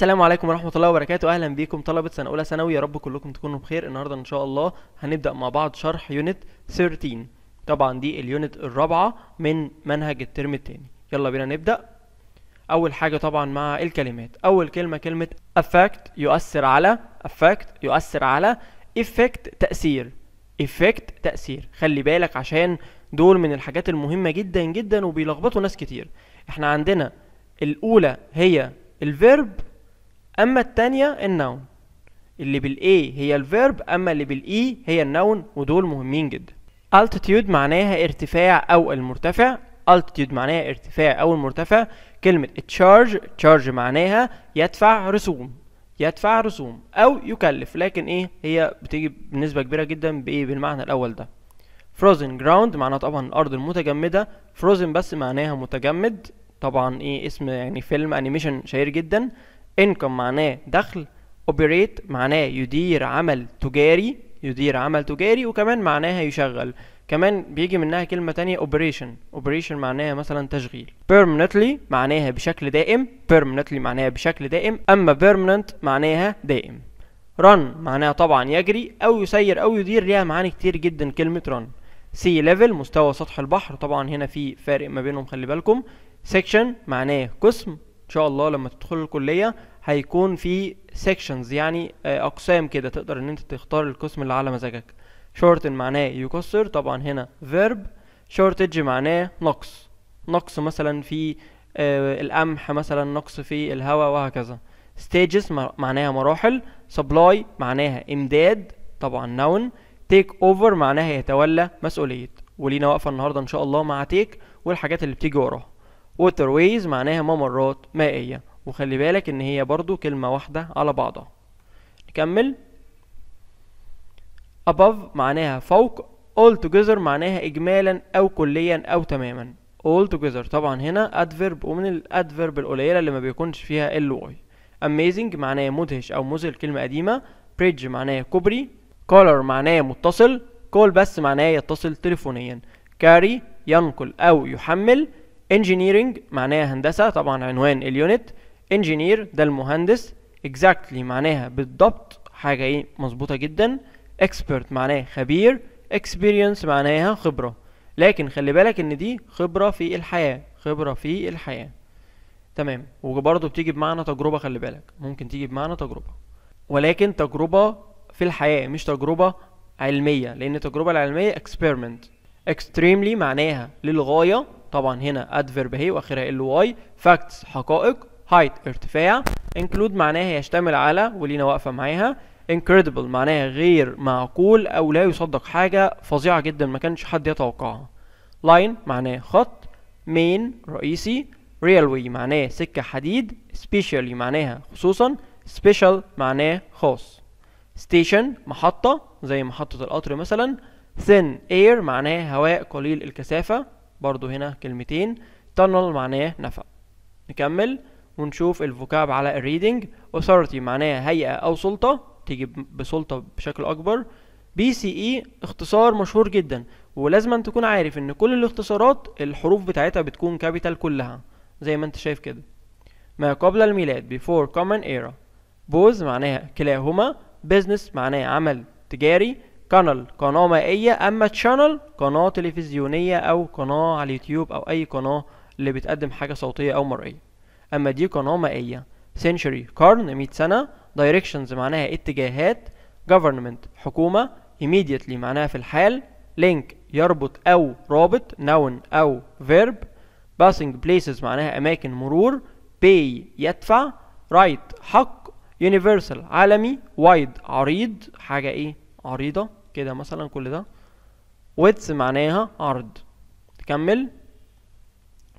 السلام عليكم ورحمة الله وبركاته أهلا بيكم طلبة سنة أولى ثانوي يا رب كلكم تكونوا بخير النهاردة إن شاء الله هنبدأ مع بعض شرح يونت 13 طبعا دي اليونت الرابعة من منهج الترم التاني يلا بينا نبدأ أول حاجة طبعا مع الكلمات أول كلمة كلمة affect يؤثر على affect يؤثر على effect تأثير effect تأثير خلي بالك عشان دول من الحاجات المهمة جدا جدا وبيلخبطوا ناس كتير احنا عندنا الأولى هي الفيرب اما التانية النون اللي بالاي هي الفيرب اما اللي بالاي هي النون ودول مهمين جدا altitude معناها ارتفاع او المرتفع altitude معناها ارتفاع او المرتفع كلمة تشارج تشارج معناها يدفع رسوم يدفع رسوم او يكلف لكن ايه هي بتيجي بنسبة كبيرة جدا بايه بالمعنى الاول ده فروزن جراوند معناها طبعا الارض المتجمدة فروزن بس معناها متجمد طبعا ايه اسم يعني فيلم انيميشن شهير جدا income معناه دخل operate معناه يدير عمل تجاري يدير عمل تجاري وكمان معناها يشغل كمان بيجي منها كلمة تانية operation operation معناها مثلا تشغيل permanently معناها بشكل دائم permanently معناها بشكل دائم أما permanent معناها دائم run معناها طبعا يجري أو يسير أو يدير ليها معاني كتير جدا كلمة run sea level مستوى سطح البحر طبعا هنا في فارق ما بينهم خلي بالكم section معناه قسم شاء الله لما تدخل الكليه هيكون في سيكشنز يعني آه، اقسام كده تقدر ان انت تختار القسم اللي على مزاجك شورتن معناه يكسر طبعا هنا فيرب شورتج معناه نقص نقص مثلا في آه، القمح مثلا نقص في الهواء وهكذا ستيجز معناها مراحل سبلاي معناها امداد طبعا نون تيك اوفر معناها يتولى مسؤوليه ولينا وقفه النهارده ان شاء الله مع تيك والحاجات اللي بتيجي وراها waterways معناها ممرات مائية وخلي بالك ان هي برضو كلمة واحدة على بعضها نكمل above معناها فوق all together معناها اجمالا او كليا او تماما all together طبعا هنا adverb ومن الادفيرب القليلة اللي ما بيكونش فيها ال amazing معناه مدهش او مذهل كلمة قديمة bridge معناه كوبري color معناه متصل call بس معناه يتصل تليفونيا carry ينقل او يحمل engineering معناها هندسة طبعا عنوان اليونت engineer ده المهندس exactly معناها بالضبط حاجة ايه مظبوطة جدا expert معناه خبير experience معناها خبرة لكن خلي بالك ان دي خبرة في الحياة خبرة في الحياة تمام وبرضه بتيجي بمعنى تجربة خلي بالك ممكن تيجي بمعنى تجربة ولكن تجربة في الحياة مش تجربة علمية لأن التجربة العلمية experiment extremely معناها للغاية طبعا هنا adverb هي واخرها ال y facts حقائق height ارتفاع include معناها يشتمل على ولينا واقفه معاها incredible معناها غير معقول او لا يصدق حاجه فظيعه جدا ما كانش حد يتوقعها line معناه خط main رئيسي railway معناه سكه حديد specially معناها خصوصا special معناه خاص station محطه زي محطه القطر مثلا thin air معناه هواء قليل الكثافه برضو هنا كلمتين tunnel معناه نفق نكمل ونشوف الفوكاب على reading authority معناه هيئة أو سلطة تيجي بسلطة بشكل أكبر بي سي e اختصار مشهور جدا ولازم أن تكون عارف ان كل الاختصارات الحروف بتاعتها بتكون كابيتال كلها زي ما انت شايف كده ما قبل الميلاد before common era بوز معناها كلاهما business معناه عمل تجاري كانال قناة مائية أما تشانل قناة تلفزيونية أو قناة على اليوتيوب أو أي قناة اللي بتقدم حاجة صوتية أو مرئية أما دي قناة مائية century قرن 100 سنة directions معناها اتجاهات government حكومة immediately معناها في الحال link يربط أو رابط noun أو verb passing places معناها أماكن مرور pay يدفع right حق universal عالمي wide عريض حاجة إيه عريضة كده مثلا كل ده ويتس معناها عرض تكمل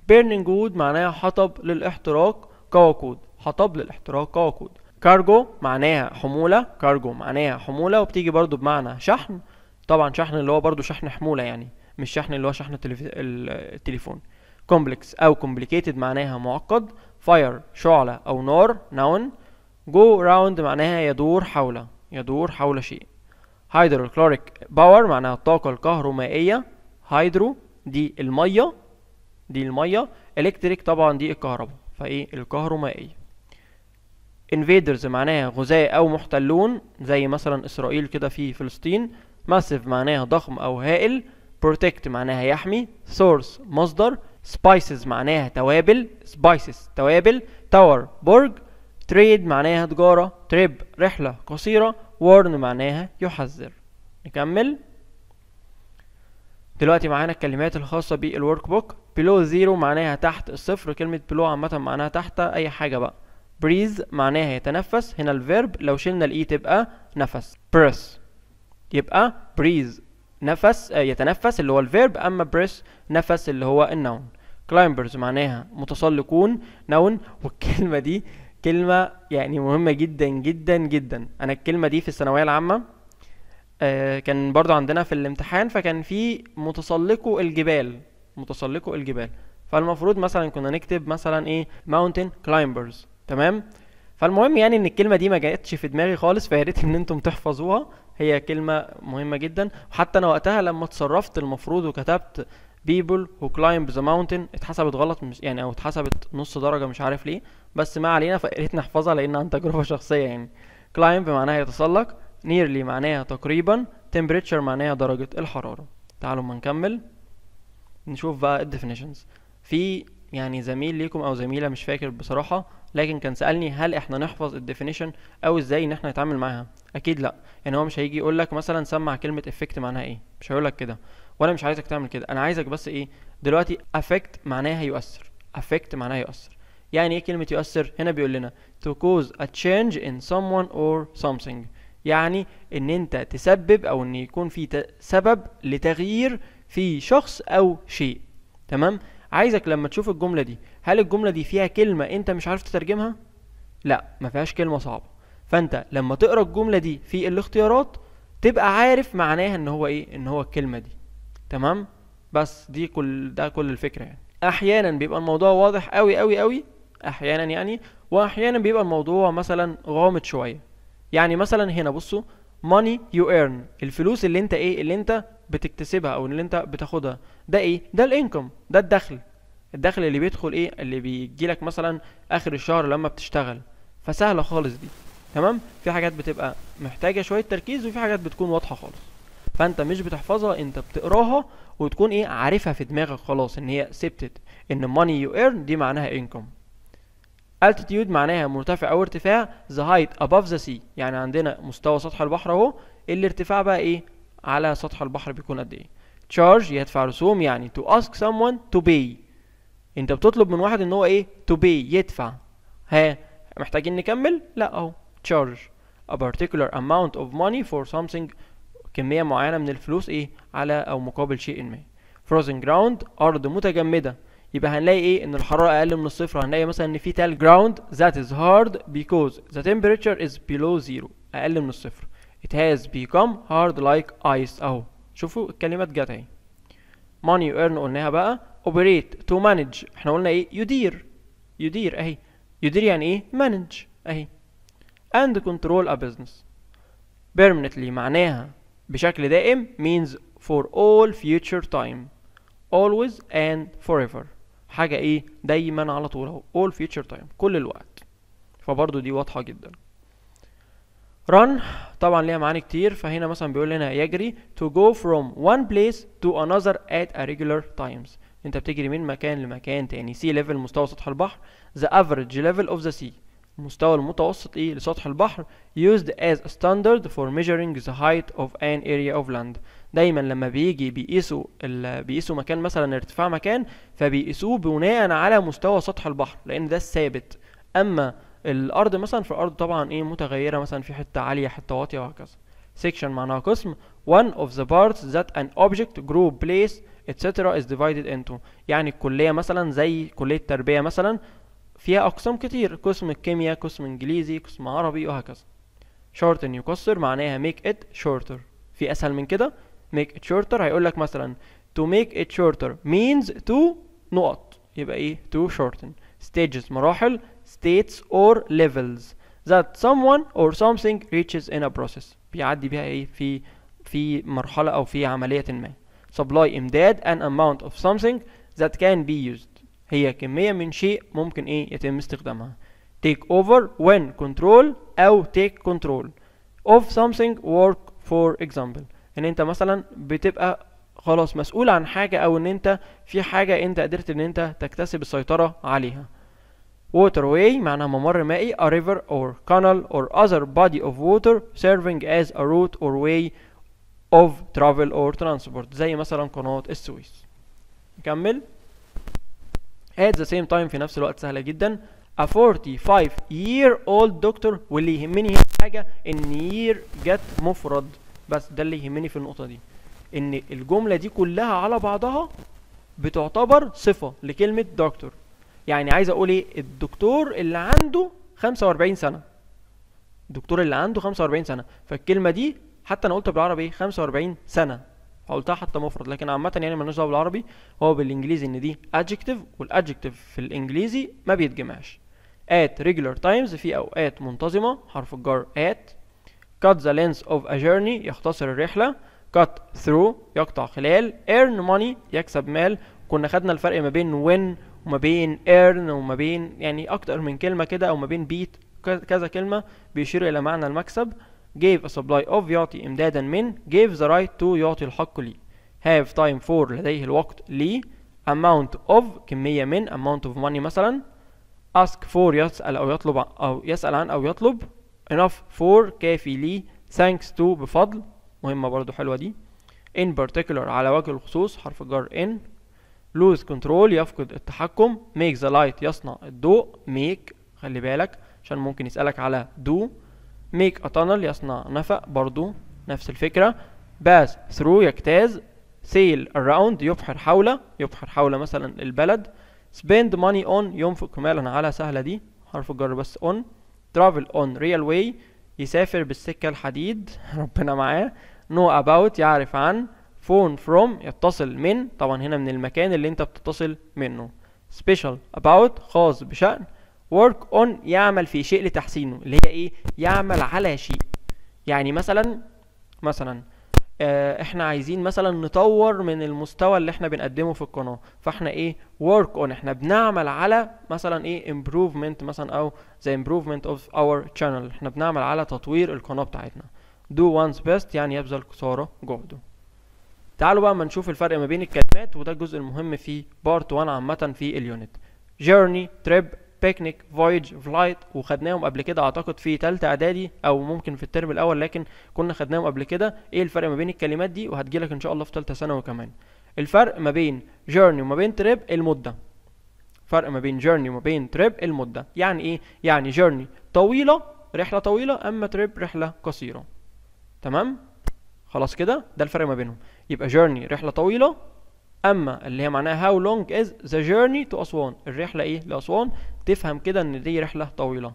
بيرنينج وود معناها حطب للاحتراق كوقود حطب للاحتراق كوقود كارجو معناها حمولة كارجو معناها حمولة وبتيجي برضو بمعنى شحن طبعا شحن اللي هو برضو شحن حمولة يعني مش شحن اللي هو شحن التليفون كومبلكس او كومبليكيتد معناها معقد فاير شعلة او نار نون جو راوند معناها يدور حول يدور حول شيء هيدروكلوريك باور معناها الطاقة الكهرومائية هيدرو دي المية دي المية الكتريك طبعا دي الكهرباء فايه الكهرومائية انفيدرز معناها غزاة او محتلون زي مثلا اسرائيل كده في فلسطين ماسيف معناها ضخم او هائل بروتكت معناها يحمي سورس مصدر سبايسز معناها توابل سبايسز توابل تاور برج تريد معناها تجارة تريب رحلة قصيرة warn معناها يحذر نكمل دلوقتي معانا الكلمات الخاصة بالورك بوك below zero معناها تحت الصفر كلمة below عامة معناها تحت أي حاجة بقى breathe معناها يتنفس هنا الفيرب لو شلنا الاي e تبقى نفس breath يبقى breathe نفس آه، يتنفس اللي هو الفيرب أما breath نفس اللي هو النون climbers معناها متسلقون نون والكلمة دي كلمة يعني مهمة جدا جدا جدا أنا الكلمة دي في الثانوية العامة آه، كان برضو عندنا في الامتحان فكان في متسلقو الجبال متسلقو الجبال فالمفروض مثلا كنا نكتب مثلا ايه mountain climbers تمام فالمهم يعني ان الكلمه دي ما جاتش في دماغي خالص فيا ريت ان انتم تحفظوها هي كلمه مهمه جدا وحتى انا وقتها لما اتصرفت المفروض وكتبت people who climb the mountain اتحسبت غلط مش يعني او اتحسبت نص درجه مش عارف ليه بس ما علينا فيا ريت نحفظها لانها تجربه شخصيه يعني climb معناها يتسلق nearly معناها تقريبا temperature معناها درجه الحراره تعالوا ما نكمل نشوف بقى definitions في يعني زميل ليكم او زميله مش فاكر بصراحه لكن كان سالني هل احنا نحفظ الديفينيشن او ازاي ان احنا نتعامل معاها اكيد لا يعني هو مش هيجي يقول لك مثلا سمع كلمه effect معناها ايه مش هيقول لك كده وانا مش عايزك تعمل كده انا عايزك بس ايه دلوقتي affect معناها يؤثر affect معناها يؤثر يعني ايه كلمه يؤثر هنا بيقول لنا to cause a change in someone or something يعني ان انت تسبب او ان يكون في سبب لتغيير في شخص او شيء تمام عايزك لما تشوف الجمله دي هل الجمله دي فيها كلمه انت مش عارف تترجمها لا ما فيهاش كلمه صعبه فانت لما تقرا الجمله دي في الاختيارات تبقى عارف معناها ان هو ايه ان هو الكلمه دي تمام بس دي كل ده كل الفكره يعني احيانا بيبقى الموضوع واضح قوي قوي قوي احيانا يعني واحيانا بيبقى الموضوع مثلا غامض شويه يعني مثلا هنا بصوا money you earn الفلوس اللي انت ايه اللي انت بتكتسبها او اللي انت بتاخدها ده ايه ده الانكم ده الدخل الدخل اللي بيدخل ايه اللي بيجي لك مثلا اخر الشهر لما بتشتغل فسهله خالص دي تمام في حاجات بتبقى محتاجه شويه تركيز وفي حاجات بتكون واضحه خالص فانت مش بتحفظها انت بتقراها وتكون ايه عارفها في دماغك خلاص ان هي ثبتت ان money you earn دي معناها income altitude معناها مرتفع او ارتفاع the height above the sea يعني عندنا مستوى سطح البحر اهو الارتفاع بقى ايه على سطح البحر بيكون قد ايه charge يدفع رسوم يعني to ask someone to pay انت بتطلب من واحد ان هو ايه تو بي يدفع ها محتاجين نكمل لا اهو charge a particular amount of money for something كمية معينة من الفلوس ايه على او مقابل شيء ما frozen ground ارض متجمدة يبقى هنلاقي ايه ان الحراره اقل من الصفر هنلاقي مثلا ان في تال جراوند that is hard because the temperature is below zero اقل من الصفر it has become hard like ice اهو شوفوا الكلمات جت اهي money earn قلناها بقى operate to manage احنا قلنا ايه يدير يدير اهي يدير يعني ايه manage اهي and control a business permanently معناها بشكل دائم means for all future time always and forever حاجه ايه دايما على طول اهو all future time كل الوقت فبرضو دي واضحه جدا run طبعا ليها معاني كتير فهنا مثلا بيقول لنا يجري to go from one place to another at a regular times انت بتجري من مكان لمكان تاني sea level مستوى سطح البحر the average level of the sea المستوى المتوسط ايه لسطح البحر used as a standard for measuring the height of an area of land دايما لما بيجي بيقيسوا بيقيسوا مكان مثلا ارتفاع مكان فبيقيسوه بناء على مستوى سطح البحر لان ده الثابت اما الارض مثلا فالارض طبعا ايه متغيره مثلا في حته عاليه حته واطيه وهكذا section معناها قسم one of the parts that an object group place etc is divided into يعني الكلية مثلا زي كلية التربيه مثلا فيها أقسام كتير قسم الكيمياء قسم إنجليزي قسم عربي وهكذا shorten يقصر معناها make it shorter في أسهل من كده make it shorter هيقول لك مثلا to make it shorter means to نقط يبقى ايه to shorten stages مراحل states or levels that someone or something reaches in a process بيعدي بيها ايه في في مرحلة او في عملية ما supply امداد an amount of something that can be used هي كمية من شيء ممكن ايه يتم استخدامها take over when control او take control of something work for example ان انت مثلا بتبقى خلاص مسؤول عن حاجه او ان انت في حاجه انت قدرت ان انت تكتسب السيطره عليها waterway معناها ممر مائي a river or canal or other body of water serving as a route or way of travel or transport زي مثلا قناة السويس نكمل at the same time في نفس الوقت سهلة جدا a 45 year old doctor واللي يهمني حاجة ان year جت مفرد بس ده اللي يهمني في النقطه دي ان الجمله دي كلها على بعضها بتعتبر صفه لكلمه دكتور يعني عايز اقول ايه الدكتور اللي عنده 45 سنه الدكتور اللي عنده 45 سنه فالكلمه دي حتى انا قلت بالعربي 45 سنه قلتها حتى مفرد لكن عامه يعني مالناش دعوه بالعربي هو بالانجليزي ان دي adjective والادجكتيف في الانجليزي ما بيتجمعش at regular times في اوقات منتظمه حرف الجر at cut the length of a journey يختصر الرحلة cut through يقطع خلال earn money يكسب مال كنا خدنا الفرق ما بين win وما بين earn وما بين يعني أكتر من كلمة كده أو ما بين beat كذا كلمة بيشير إلى معنى المكسب gave a supply of يعطي إمدادا من gave the right to يعطي الحق لي have time for لديه الوقت لي amount of كمية من amount of money مثلا ask for يسأل أو يطلب أو يسأل عن أو يطلب enough for كافي لي thanks to بفضل مهمة برضو حلوة دي in particular على وجه الخصوص حرف الجر in lose control يفقد التحكم make the light يصنع الضوء make خلي بالك عشان ممكن يسألك على do make a tunnel يصنع نفق برضو نفس الفكرة pass through يجتاز sail around يبحر حول يبحر حول مثلا البلد spend money on ينفق مالا على سهلة دي حرف الجر بس on travel on real way يسافر بالسكة الحديد ربنا معاه know about يعرف عن phone from يتصل من طبعا هنا من المكان اللي انت بتتصل منه special about خاص بشأن work on يعمل في شيء لتحسينه اللي هي ايه يعمل على شيء يعني مثلا مثلا آه، احنا عايزين مثلا نطور من المستوى اللي احنا بنقدمه في القناه فاحنا ايه work on احنا بنعمل على مثلا ايه improvement مثلا او ذا improvement of our channel احنا بنعمل على تطوير القناه بتاعتنا do one's best يعني يبذل قصارى جهده تعالوا بقى ما نشوف الفرق ما بين الكلمات وده الجزء المهم في بارت 1 عامه في اليونت journey trip بيكنيك فويج فلايت وخدناهم قبل كده اعتقد في تالتة اعدادي او ممكن في الترم الاول لكن كنا خدناهم قبل كده ايه الفرق ما بين الكلمات دي وهتجيلك ان شاء الله في تالتة ثانوي كمان الفرق ما بين جيرني وما بين تريب المده فرق ما بين جيرني وما بين تريب المده يعني ايه يعني جيرني طويله رحله طويله اما تريب رحله قصيره تمام خلاص كده ده الفرق ما بينهم يبقى جيرني رحله طويله اما اللي هي معناها how long is the journey to اسوان الرحله ايه لاسوان تفهم كده ان دي رحله طويله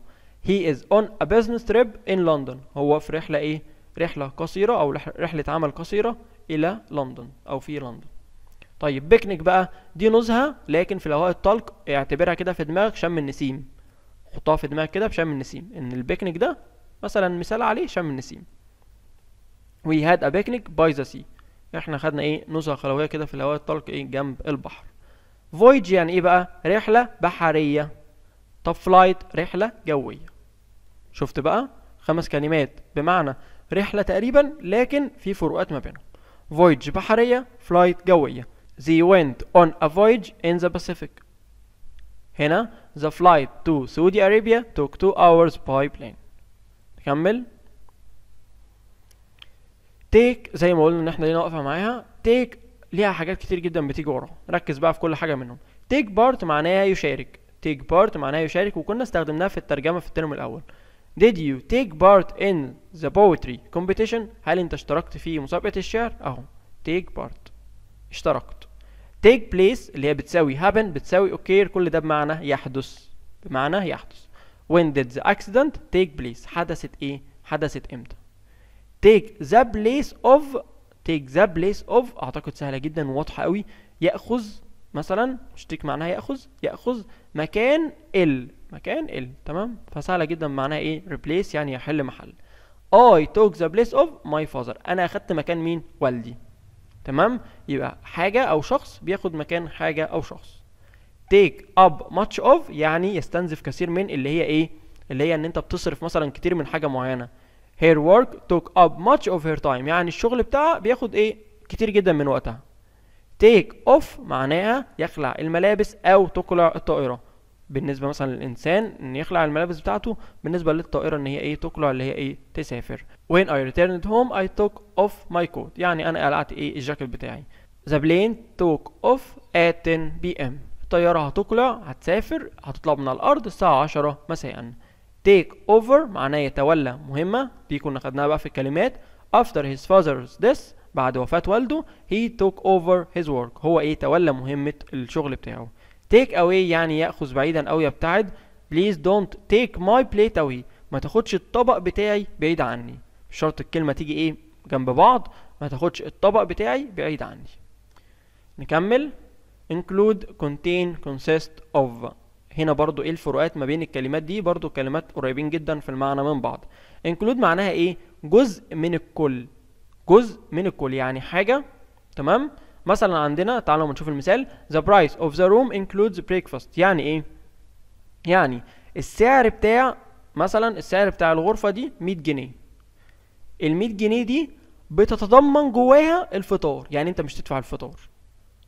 he is on a business trip in لندن هو في رحله ايه رحله قصيره او رحله عمل قصيره الى لندن او في لندن طيب بيكنيك بقى دي نزهه لكن في الهواء الطلق اعتبرها كده في دماغك شم النسيم حطها في دماغك كده بشم النسيم ان البيكنيك ده مثلا مثال عليه شم النسيم we had a picnic by the sea احنا خدنا ايه نزهه خلويه كده في الهواء الطلق ايه جنب البحر فويج يعني ايه بقى رحله بحريه طب فلايت رحله جويه شفت بقى خمس كلمات بمعنى رحله تقريبا لكن في فروقات ما بينهم فويج بحرية فلايت جوية زي went on a voyage in the Pacific هنا the flight to Saudi Arabia took two hours by plane نكمل تيك زي ما قلنا ان احنا لينا واقفه معاها تيك ليها حاجات كتير جدا بتيجي ورا ركز بقى في كل حاجه منهم تيك بارت معناها يشارك تيك بارت معناها يشارك وكنا استخدمناها في الترجمه في الترم الاول did you take part in the poetry competition هل انت اشتركت في مسابقه الشعر اهو take part اشتركت take place اللي هي بتساوي happen بتساوي occur كل ده بمعنى يحدث بمعنى يحدث when did the accident take place حدثت ايه حدثت امتى take the place of take the place of اعتقد سهله جدا وواضحه قوي ياخذ مثلا مش تيك معناها ياخذ ياخذ مكان ال مكان ال تمام فسهله جدا معناها ايه replace يعني يحل محل I took the place of my father انا اخدت مكان مين والدي تمام يبقى حاجه او شخص بياخد مكان حاجه او شخص take up much of يعني يستنزف كثير من اللي هي ايه اللي هي ان انت بتصرف مثلا كتير من حاجه معينه her work took up much of her time يعني الشغل بتاعها بياخد ايه كتير جدا من وقتها take off معناها يخلع الملابس او تقلع الطائره بالنسبه مثلا للانسان ان يخلع الملابس بتاعته بالنسبه للطائره ان هي ايه تقلع اللي هي ايه تسافر when I returned home I took off my coat يعني انا قلعت ايه الجاكيت بتاعي the plane took off at 10 p.m. الطياره هتقلع هتسافر هتطلع من الارض الساعه 10 مساء take over معناه يتولى مهمة دي كنا خدناها بقى في الكلمات after his father's death بعد وفاة والده he took over his work هو ايه تولى مهمة الشغل بتاعه take away يعني يأخذ بعيدا أو يبتعد please don't take my plate away ما تاخدش الطبق بتاعي بعيد عني مش شرط الكلمة تيجي ايه جنب بعض ما تاخدش الطبق بتاعي بعيد عني نكمل include contain consist of هنا برضو ايه الفروقات ما بين الكلمات دي برضو كلمات قريبين جدا في المعنى من بعض include معناها ايه جزء من الكل جزء من الكل يعني حاجه تمام مثلا عندنا تعالوا نشوف المثال the price of the room includes breakfast يعني ايه يعني السعر بتاع مثلا السعر بتاع الغرفه دي 100 جنيه ال 100 جنيه دي بتتضمن جواها الفطار يعني انت مش تدفع الفطار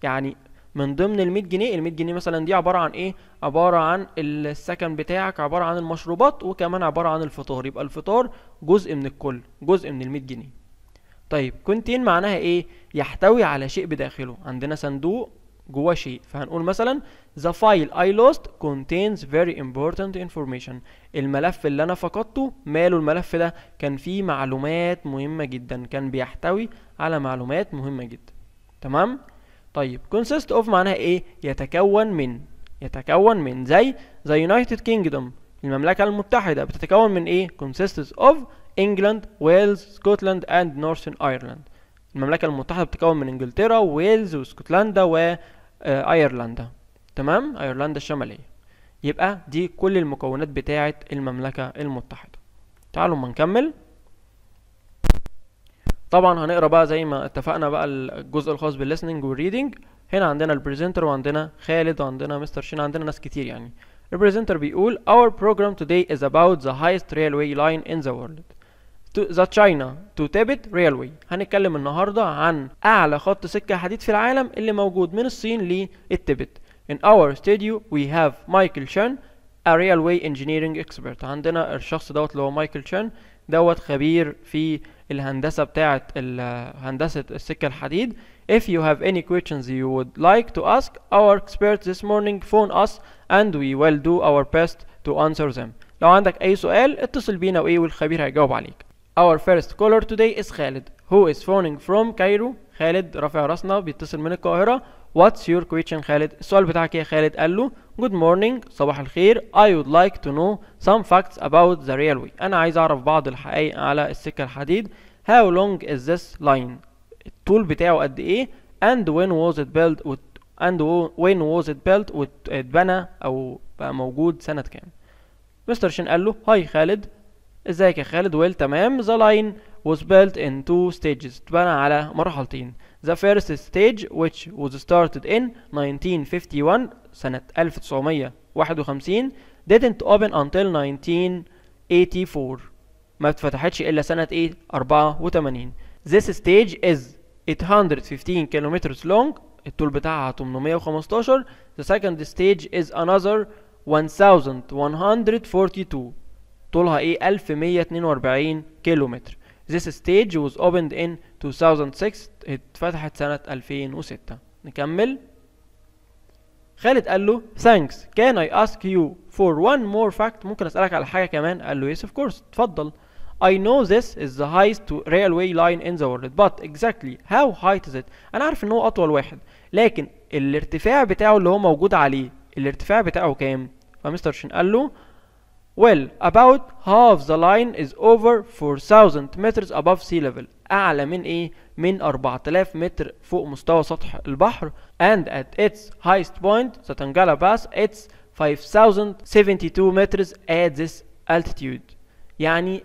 يعني من ضمن ال 100 جنيه ال 100 جنيه مثلا دي عباره عن ايه عباره عن السكن بتاعك عباره عن المشروبات وكمان عباره عن الفطار يبقى الفطار جزء من الكل جزء من ال 100 جنيه طيب كونتين معناها ايه يحتوي على شيء بداخله عندنا صندوق جواه شيء فهنقول مثلا the file I lost contains very important information الملف اللي انا فقدته ماله الملف ده كان فيه معلومات مهمة جدا كان بيحتوي على معلومات مهمة جدا تمام طيب consist of معناها ايه يتكون من يتكون من زي the United Kingdom المملكة المتحدة بتتكون من ايه consists of England, Wales, Scotland and Northern Ireland المملكة المتحدة بتتكون من انجلترا وويلز واسكتلندا وايرلندا آه، تمام ايرلندا الشمالية يبقى دي كل المكونات بتاعة المملكة المتحدة تعالوا ما نكمل طبعا هنقرا بقى زي ما اتفقنا بقى الجزء الخاص بالليسننج والريدنج هنا عندنا البريزنتر وعندنا خالد وعندنا مستر شين عندنا ناس كتير يعني البريزنتر بيقول our program today is about the highest railway line in the world to the China to Tibet railway هنتكلم النهارده عن اعلى خط سكه حديد في العالم اللي موجود من الصين للتبت in our studio we have Michael Chen a railway engineering expert عندنا الشخص دوت اللي هو مايكل تشان دوت خبير في الهندسة بتاعة هندسة السكة الحديد If you have any questions you would like to ask our experts this morning phone us and we will do our best to answer them لو عندك أي سؤال اتصل بينا وإيه والخبير هيجاوب عليك Our first caller today is Khalid who is phoning from Cairo خالد رافع راسنا بيتصل من القاهرة واتس يور question خالد السؤال بتاعك يا خالد قال له جود مورنينج صباح الخير I would like to know some facts about the railway أنا عايز أعرف بعض الحقائق على السكة الحديد How long is this line الطول بتاعه قد إيه and when was it built with and when was it built أو بقى موجود سنة كام مستر شين قال له هاي خالد ازيك يا خالد ويل تمام the line was built in two stages اتبنى على مرحلتين The first stage which was started in 1951 سنة 1951 didn't open until 1984 ما اتفتحتش إلا سنة ايه 84 This stage is 815 kilometers long الطول بتاعها 815 The second stage is another 1142 طولها ايه 1142 كيلومتر This stage was opened in 2006 اتفتحت سنة 2006 نكمل خالد قال له thanks can I ask you for one more fact ممكن اسألك على حاجة كمان قال له yes of course اتفضل I know this is the highest railway line in the world but exactly how high is it انا عارف ان هو اطول واحد لكن الارتفاع بتاعه اللي هو موجود عليه الارتفاع بتاعه كام فمستر شين قال له well about half the line is over 4000 meters above sea level أعلى من إيه؟ من 4000 متر فوق مستوى سطح البحر and at its highest point the Tangala Pass it's 5072 meters at this altitude يعني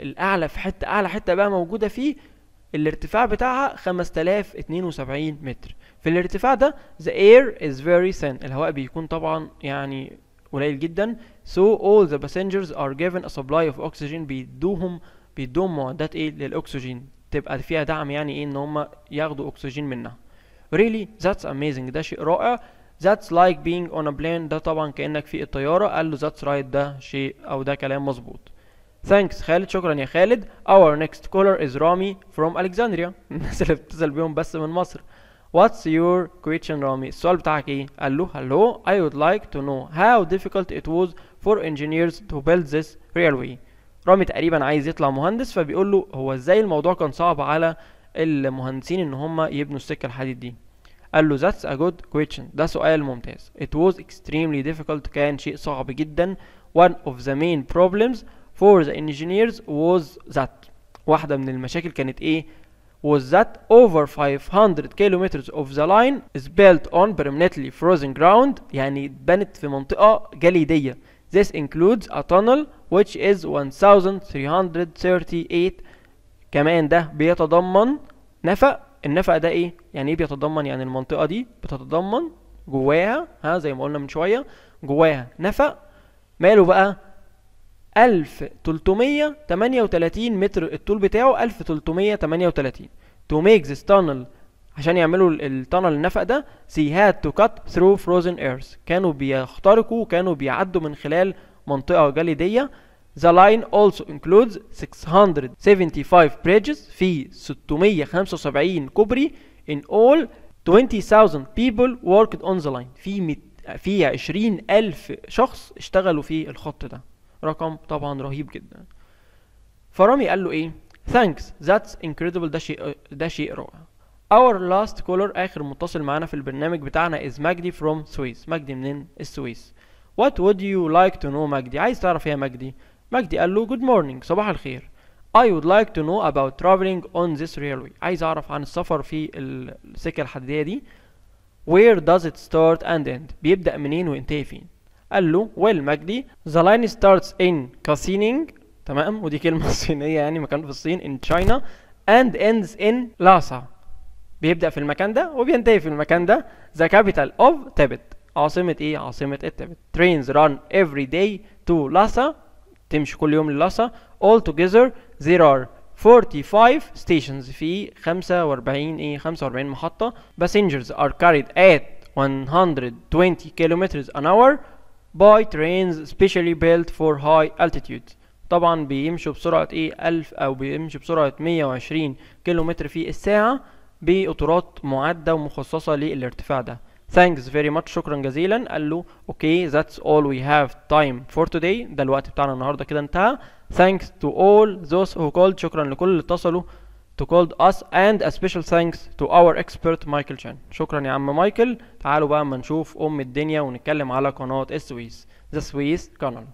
الأعلى في حتة أعلى حتة بقى موجودة فيه الارتفاع بتاعها 5072 متر في الارتفاع ده the air is very thin الهواء بيكون طبعا يعني قليل جدا so all the passengers are given a supply of oxygen بيدوهم بيدوهم معدات ايه للاكسجين تبقى فيها دعم يعني ايه ان هم ياخدوا اكسجين منها really that's amazing ده شيء رائع that's like being on a plane ده طبعا كانك في الطياره قال له that's right ده شيء او ده كلام مظبوط thanks خالد شكرا يا خالد our next caller is رامي from Alexandria الناس اللي بتتصل بيهم بس من مصر What's your question Rami? السؤال بتاعك ايه قال له hello I would like to know how difficult it was for engineers to build this railway رامي تقريبا عايز يطلع مهندس فبيقول له هو ازاي الموضوع كان صعب على المهندسين ان هم يبنوا السكه الحديد دي قال له that's a good question ده سؤال ممتاز it was extremely difficult كان شيء صعب جدا one of the main problems for the engineers was that واحدة من المشاكل كانت ايه was that over 500 kilometers of the line is built on permanently frozen ground يعني اتبنت في منطقة جليدية This includes a tunnel which is 1338 كمان ده بيتضمن نفق النفق ده ايه؟ يعني ايه بيتضمن؟ يعني المنطقة دي بتتضمن جواها ها زي ما قلنا من شوية جواها نفق ماله بقى؟ 1338 متر الطول بتاعه 1338 to make this tunnel عشان يعملوا التنل النفق ده they had to cut through frozen earth كانوا بيخترقوا كانوا بيعدوا من خلال منطقة جليدية the line also includes 675 bridges في 675 كوبري in all 20,000 people worked on the line في في 20,000 شخص اشتغلوا في الخط ده رقم طبعا رهيب جدا فرامي قال له ايه ثانكس ذاتس انكريدبل ده شيء ده شيء رائع اور لاست كولر اخر متصل معانا في البرنامج بتاعنا از مجدي فروم سويس مجدي منين السويس وات وود يو لايك تو نو مجدي عايز تعرف ايه يا مجدي مجدي قال له جود مورنينج صباح الخير I would like to know about traveling on this railway عايز اعرف عن السفر في السكة الحديدية دي Where does it start and end بيبدأ منين وينتهي فين قال له ويل مجدي ذا لاين ستارتس ان كاسينينج تمام ودي كلمه صينيه يعني مكان في الصين ان تشاينا اند اندز ان لاسا بيبدا في المكان ده وبينتهي في المكان ده ذا كابيتال اوف تيبت عاصمه ايه عاصمه التبت trains run every day to لاسا تمشي كل يوم للاسا all together there are 45 stations في 45 ايه 45 محطة passengers are carried at 120 kilometers an hour by trains specially built for high altitude طبعا بيمشوا بسرعة ايه ألف او بيمشوا بسرعة 120 وعشرين كيلو في الساعة بقطورات معدة ومخصصة للارتفاع ده thanks very much شكرا جزيلا قال له okay that's all we have time for today ده الوقت بتاعنا النهاردة كده انتهى thanks to all those who called شكرا لكل اللي اتصلوا to call us and a special thanks to our expert Michael Chan شكرا يا عم مايكل تعالوا بقى اما نشوف ام الدنيا ونتكلم على قناة السويس the Swiss Canal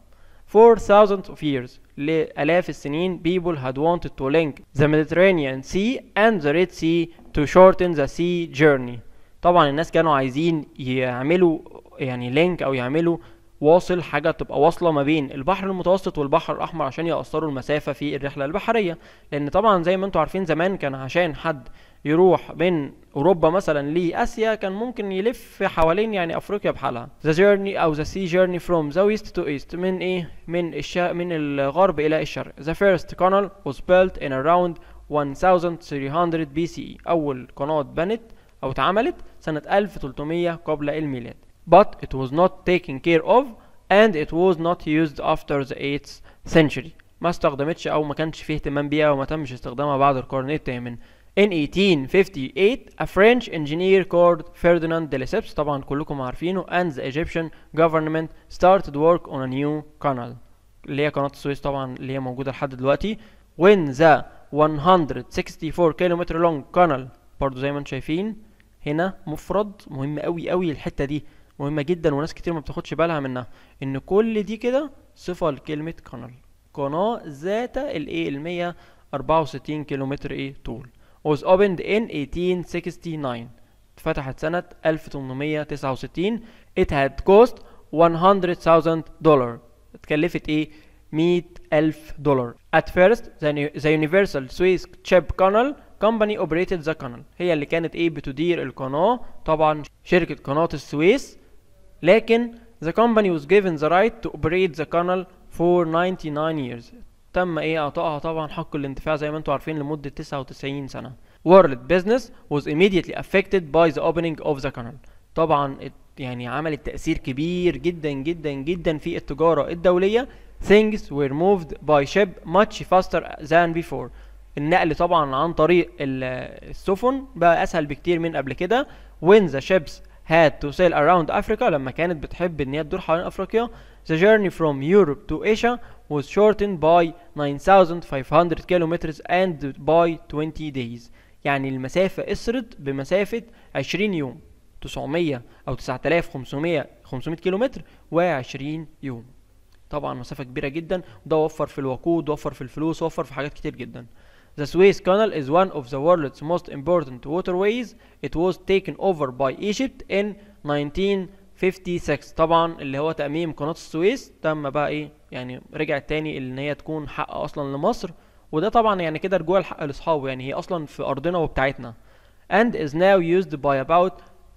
For thousands of years لآلاف السنين people had wanted to link the Mediterranean Sea and the Red Sea to shorten the sea journey طبعا الناس كانوا عايزين يعملوا يعني لينك او يعملوا واصل حاجه تبقى واصله ما بين البحر المتوسط والبحر الاحمر عشان يقصروا المسافه في الرحله البحريه لان طبعا زي ما انتم عارفين زمان كان عشان حد يروح من اوروبا مثلا لاسيا كان ممكن يلف حوالين يعني افريقيا بحالها ذا جيرني او ذا سي جيرني فروم ذا ويست تو ايست من ايه من الشا من الغرب الى الشرق ذا فيرست كانال was built in around 1300 BCE اول قناه بنت او اتعملت سنه 1300 قبل الميلاد but it was not taken care of and it was not used after the 8th century ما استخدمتش او ما كانش فيه اهتمام بيها وما تمش استخدامها بعد القرن الثامن In 1858 a French engineer called Ferdinand de Lesseps طبعا كلكم عارفينه and the Egyptian government started work on a new canal اللي هي قناة السويس طبعا اللي هي موجودة لحد دلوقتي when the 164 km long canal برضو زي ما انتم شايفين هنا مفرد مهم قوي قوي الحتة دي مهمة جدا وناس كتير ما بتاخدش بالها منها ان كل دي كده صفة لكلمة كنال قناة ذات الايه المية اربعة وستين كيلومتر ايه طول was opened in 1869 اتفتحت سنة 1869 it had cost 100,000 دولار اتكلفت ايه 100,000 دولار at first the, Universal Swiss chip Canal Company operated the canal هي اللي كانت ايه بتدير القناة طبعا شركة قناة السويس لكن the company was given the right to operate the canal for 99 years تم ايه اعطائها طبعا حق الانتفاع زي ما انتم عارفين لمدة 99 سنة world business was immediately affected by the opening of the canal طبعا يعني عملت تأثير كبير جدا جدا جدا في التجارة الدولية things were moved by ship much faster than before النقل طبعا عن طريق السفن بقى اسهل بكتير من قبل كده when the ships had to sail around Africa لما كانت بتحب ان هي تدور حوالين افريقيا the journey from Europe to Asia was shortened by 9500 kilometers and by 20 days يعني المسافة قصرت بمسافة 20 يوم 900 او 9500 500 كيلومتر و20 يوم طبعا مسافة كبيرة جدا وده وفر في الوقود وفر في الفلوس وفر في حاجات كتير جدا The Suez Canal is one of the world's most important waterways. It was taken over by Egypt in 1956 طبعا اللي هو تأميم قناة السويس تم بقى ايه يعني رجع تاني ان هي تكون حق اصلا لمصر وده طبعا يعني كده رجوع الحق لاصحابه يعني هي اصلا في ارضنا وبتاعتنا and is now used by about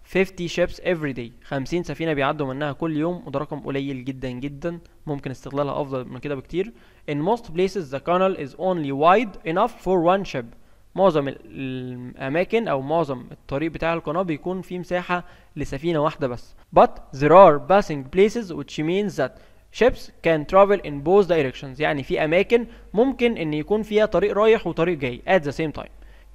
50 ships every day 50 سفينة بيعدوا منها كل يوم وده رقم قليل جدا جدا ممكن استغلالها أفضل من كده بكتير In most places the canal is only wide enough for one ship معظم الأماكن أو معظم الطريق بتاع القناة بيكون فيه مساحة لسفينة واحدة بس But there are passing places which means that ships can travel in both directions يعني في أماكن ممكن إن يكون فيها طريق رايح وطريق جاي at the same time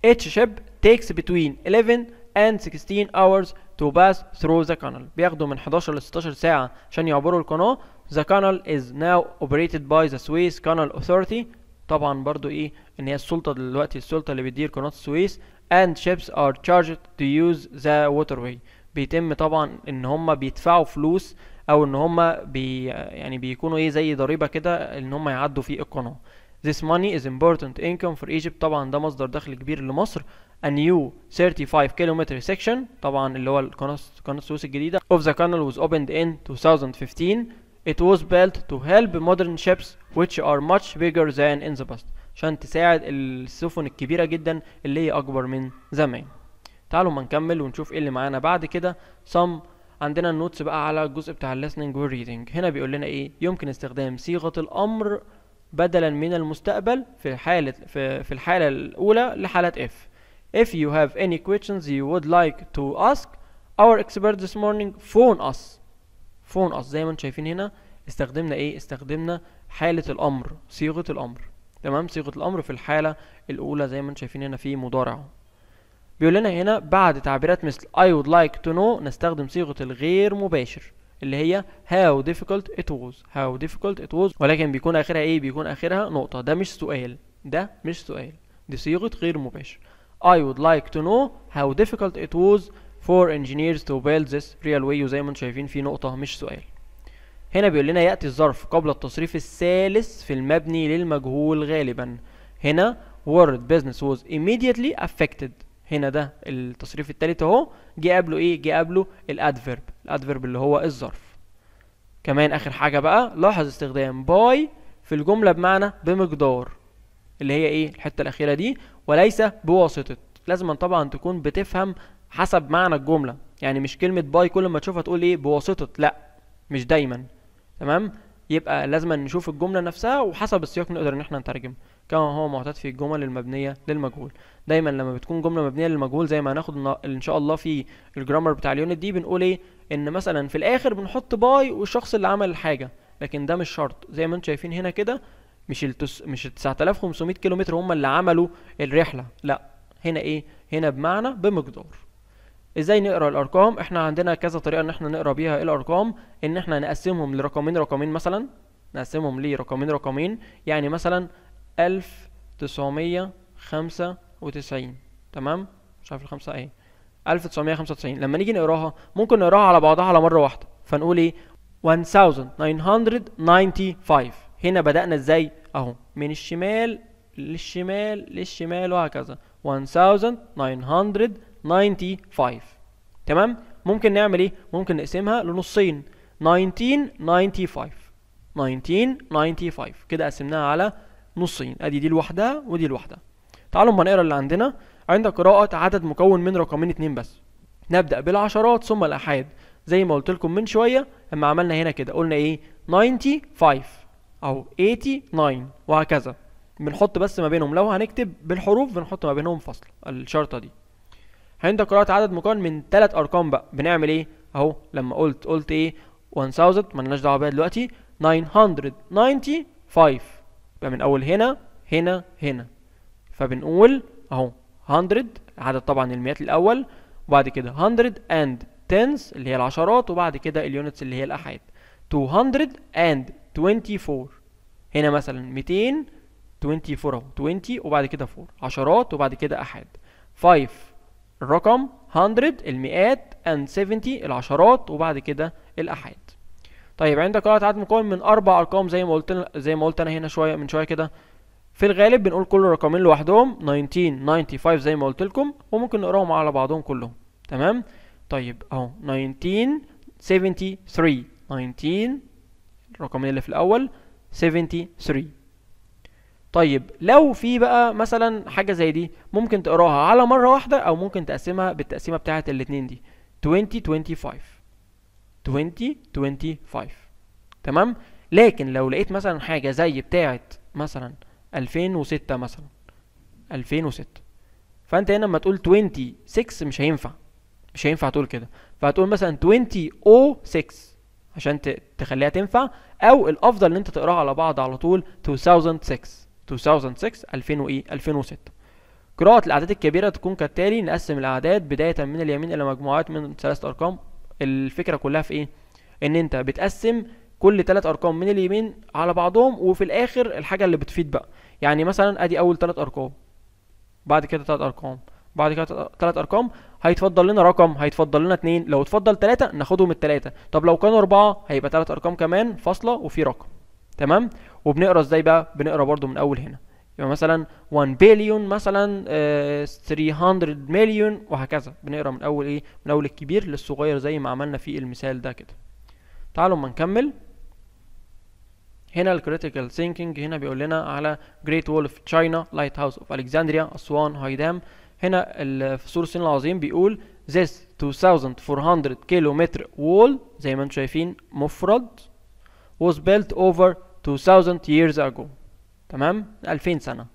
Each ship takes between 11 and 16 hours to pass through the canal بياخدوا من 11 ل 16 ساعة عشان يعبروا القناة the canal is now operated by the Swiss Canal Authority طبعا برضو ايه ان هي السلطة دلوقتي السلطة اللي بتدير قناة السويس and ships are charged to use the waterway بيتم طبعا ان هم بيدفعوا فلوس او ان هم بي يعني بيكونوا ايه زي ضريبة كده ان هم يعدوا في القناة This money is important income for Egypt طبعا ده مصدر دخل كبير لمصر a new 35 kilometer section طبعا اللي هو قناة السويس الجديدة of the canal was opened in 2015 it was built to help modern ships which are much bigger than in the past عشان تساعد السفن الكبيرة جدا اللي هي أكبر من زمان تعالوا ما نكمل ونشوف ايه اللي معانا بعد كده some عندنا النوتس بقى على الجزء بتاع listening reading هنا بيقول لنا ايه يمكن استخدام صيغة الأمر بدلا من المستقبل في حالة في, في الحالة الأولى لحالة F If you have any questions you would like to ask our expert this morning phone us phone us زي ما انتم شايفين هنا استخدمنا ايه استخدمنا حالة الامر صيغة الامر تمام صيغة الامر في الحالة الاولى زي ما انتم شايفين هنا في مضارع بيقول لنا هنا بعد تعبيرات مثل I would like to know نستخدم صيغة الغير مباشر اللي هي how difficult it was how difficult it was ولكن بيكون اخرها ايه بيكون اخرها نقطة ده مش سؤال ده مش سؤال دي صيغة غير مباشر I would like to know how difficult it was for engineers to build this railway وزي ما انتم شايفين في نقطة مش سؤال هنا بيقول لنا يأتي الظرف قبل التصريف الثالث في المبني للمجهول غالبا هنا word business was immediately affected هنا ده التصريف الثالث اهو جه قبله ايه جه قبله الادفيرب الادفيرب اللي هو الظرف كمان اخر حاجة بقى لاحظ استخدام باي في الجملة بمعنى بمقدار اللي هي ايه الحته الاخيره دي وليس بواسطه لازم طبعا تكون بتفهم حسب معنى الجمله يعني مش كلمه باي كل ما تشوفها تقول ايه بواسطه لا مش دايما تمام يبقى لازم نشوف الجمله نفسها وحسب السياق نقدر ان احنا نترجم كما هو معتاد في الجمل المبنيه للمجهول دايما لما بتكون جمله مبنيه للمجهول زي ما هناخد ان شاء الله في الجرامر بتاع اليونت دي بنقول ايه ان مثلا في الاخر بنحط باي والشخص اللي عمل الحاجه لكن ده مش شرط زي ما انتم شايفين هنا كده مش التس... مش 9500 كيلومتر هم اللي عملوا الرحله لا هنا ايه هنا بمعنى بمقدار ازاي نقرا الارقام احنا عندنا كذا طريقه ان احنا نقرا بيها الارقام ان احنا نقسمهم لرقمين رقمين مثلا نقسمهم لرقمين رقمين يعني مثلا 1995 تمام مش عارف الخمسه ايه 1995 لما نيجي نقراها ممكن نقراها على بعضها على مره واحده فنقول ايه 1995 هنا بدأنا ازاي اهو من الشمال للشمال للشمال وهكذا 1995 تمام ممكن نعمل ايه ممكن نقسمها لنصين 1995 1995 كده قسمناها على نصين ادي دي لوحدها ودي لوحدها تعالوا اما نقرا اللي عندنا عندك قراءة عدد مكون من رقمين اتنين بس نبدأ بالعشرات ثم الآحاد زي ما قلت لكم من شوية اما عملنا هنا كده قلنا ايه 95 أو 89 وهكذا بنحط بس ما بينهم لو هنكتب بالحروف بنحط ما بينهم فصل الشرطة دي عند قراءة عدد مكون من ثلاث أرقام بقى بنعمل إيه أهو لما قلت قلت إيه 1000 مالناش دعوة بيها دلوقتي 995 يبقى من أول هنا هنا هنا فبنقول أهو 100 عدد طبعا المئات الأول وبعد كده 100 and tens اللي هي العشرات وبعد كده اليونتس اللي هي الأحاد 200 and 24 هنا مثلا 200 اهو 20 وبعد كده 4 عشرات وبعد كده احاد 5 الرقم 100 المئات and 70 العشرات وبعد كده الاحاد طيب عندك قاعدة عدد مكون من أربع أرقام زي ما قلت زي ما قلت أنا هنا شوية من شوية كده في الغالب بنقول كل رقمين لوحدهم 1995 زي ما قلت لكم وممكن نقراهم على بعضهم كلهم تمام طيب أهو 1973 19 الرقمية اللي في الأول 73 طيب لو في بقى مثلا حاجة زي دي ممكن تقراها على مرة واحدة أو ممكن تقسمها بالتقسيمة بتاعة الاتنين دي 20 25 20 25 تمام لكن لو لقيت مثلا حاجة زي بتاعة مثلا 2006 مثلا 2006 فأنت هنا لما تقول 26 مش هينفع مش هينفع تقول كده فهتقول مثلا 2006 عشان تخليها تنفع او الافضل ان انت تقراها على بعض على طول 2006 2006 2000 وايه 2006 قراءة الأعداد الكبيرة تكون كالتالي نقسم الأعداد بداية من اليمين إلى مجموعات من ثلاثة أرقام الفكرة كلها في إيه؟ إن أنت بتقسم كل ثلاث أرقام من اليمين على بعضهم وفي الآخر الحاجة اللي بتفيد بقى يعني مثلا أدي أول ثلاث أرقام بعد كده ثلاث أرقام بعد كده تلات ارقام هيتفضل لنا رقم هيتفضل لنا اتنين لو اتفضل تلاته ناخدهم التلاته طب لو كانوا اربعه هيبقى تلات ارقام كمان فاصله وفي رقم تمام وبنقرا ازاي بقى بنقرا برده من اول هنا يبقى مثلا 1 بليون مثلا 300 آه، مليون وهكذا بنقرا من اول ايه من اول الكبير للصغير زي ما عملنا في المثال ده كده تعالوا اما نكمل هنا الكريتيكال ثينكينج هنا بيقول لنا على جريت وول اوف تشاينا لايت هاوس اوف الكسندريا اسوان هايدام هنا في سور الصين العظيم بيقول this 2400 كيلومتر wall زي ما انتم شايفين مفرد was built over 2000 years ago تمام 2000 سنة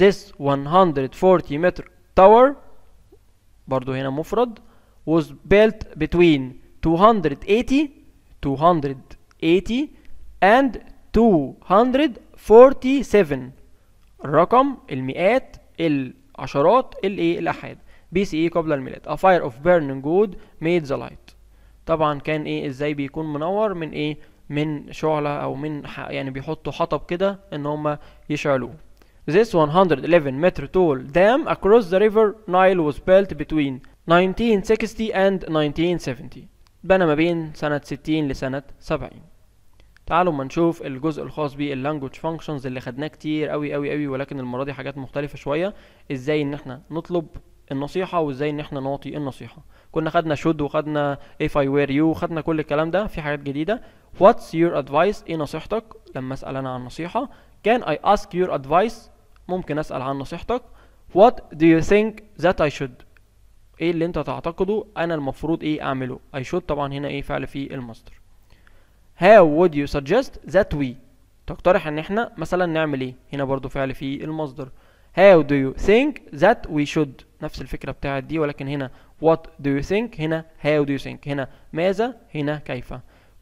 this 140 متر tower برضو هنا مفرد was built between 280 280 and 247 الرقم المئات ال عشرات الايه الاحاد بي سي اي e قبل الميلاد a fire of burning wood made the light طبعا كان ايه ازاي بيكون منور من ايه من شعلة او من يعني بيحطوا حطب كده ان هم يشعلوه This 111 متر tall dam across the river Nile was built between 1960 and 1970 بنى ما بين سنة 60 لسنة 70 تعالوا ما نشوف الجزء الخاص باللانجوج فانكشنز اللي خدناه كتير قوي قوي قوي ولكن المره دي حاجات مختلفه شويه ازاي ان احنا نطلب النصيحه وازاي ان احنا نعطي النصيحه كنا خدنا شود وخدنا if I were you وخدنا كل الكلام ده في حاجات جديده what's your advice ايه نصيحتك لما اسال انا عن نصيحه can I ask your advice ممكن اسال عن نصيحتك what do you think that I should ايه اللي انت تعتقده انا المفروض ايه اعمله I should طبعا هنا ايه فعل في المصدر how would you suggest that we تقترح ان احنا مثلا نعمل ايه هنا برضو فعل في المصدر how do you think that we should نفس الفكرة بتاعت دي ولكن هنا what do you think هنا how do you think هنا ماذا هنا كيف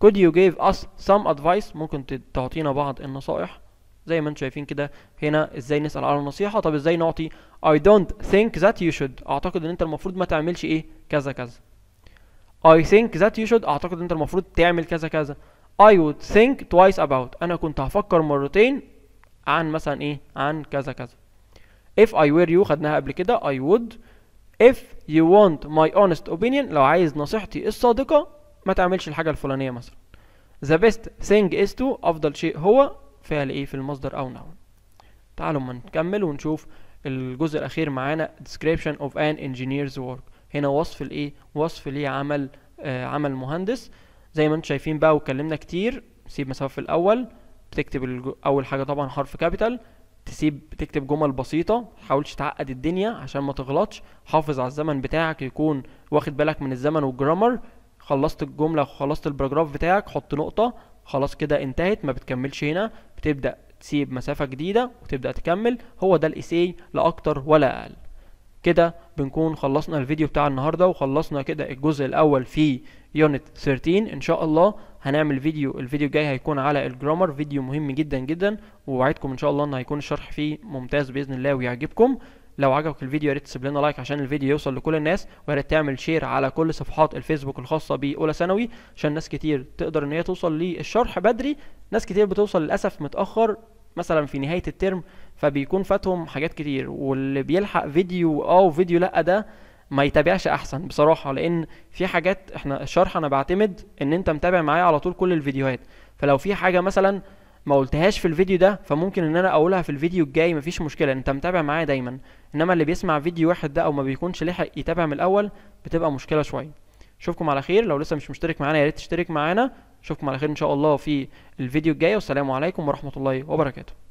could you give us some advice ممكن تعطينا بعض النصائح زي ما انتم شايفين كده هنا ازاي نسال على النصيحه طب ازاي نعطي I don't think that you should اعتقد ان انت المفروض ما تعملش ايه كذا كذا I think that you should اعتقد ان انت المفروض تعمل كذا كذا I would think twice about أنا كنت هفكر مرتين عن مثلا إيه عن كذا كذا if I were you خدناها قبل كده I would if you want my honest opinion لو عايز نصيحتي الصادقة ما تعملش الحاجة الفلانية مثلا the best thing is to أفضل شيء هو فعل إيه في المصدر أو نعم تعالوا ما نكمل ونشوف الجزء الأخير معانا description of an engineer's work هنا وصف الإيه وصف ليه عمل آه عمل مهندس زي ما انتم شايفين بقى واتكلمنا كتير سيب مسافه في الاول بتكتب اول حاجه طبعا حرف كابيتال تسيب تكتب جمل بسيطه حاولش تعقد الدنيا عشان ما تغلطش حافظ على الزمن بتاعك يكون واخد بالك من الزمن والجرامر خلصت الجمله وخلصت البراجراف بتاعك حط نقطه خلاص كده انتهت ما بتكملش هنا بتبدا تسيب مسافه جديده وتبدا تكمل هو ده الاساي لا اكتر ولا اقل كده بنكون خلصنا الفيديو بتاع النهارده وخلصنا كده الجزء الاول في يونت 13 ان شاء الله هنعمل فيديو الفيديو الجاي هيكون على الجرامر فيديو مهم جدا جدا ووعدكم ان شاء الله ان هيكون الشرح فيه ممتاز باذن الله ويعجبكم لو عجبك الفيديو يا ريت تسيب لنا لايك عشان الفيديو يوصل لكل الناس ويا ريت تعمل شير على كل صفحات الفيسبوك الخاصه باولى ثانوي عشان ناس كتير تقدر ان هي توصل للشرح بدري ناس كتير بتوصل للاسف متاخر مثلا في نهايه الترم فبيكون فاتهم حاجات كتير واللي بيلحق فيديو اه وفيديو لا ده ما يتابعش احسن بصراحه لان في حاجات احنا الشرح انا بعتمد ان انت متابع معايا على طول كل الفيديوهات فلو في حاجه مثلا ما قلتهاش في الفيديو ده فممكن ان انا اقولها في الفيديو الجاي مفيش مشكله انت متابع معايا دايما انما اللي بيسمع فيديو واحد ده او ما بيكونش لحق يتابع من الاول بتبقى مشكله شويه اشوفكم على خير لو لسه مش مشترك معانا يا ريت تشترك معانا اشوفكم على خير ان شاء الله في الفيديو الجاي والسلام عليكم ورحمه الله وبركاته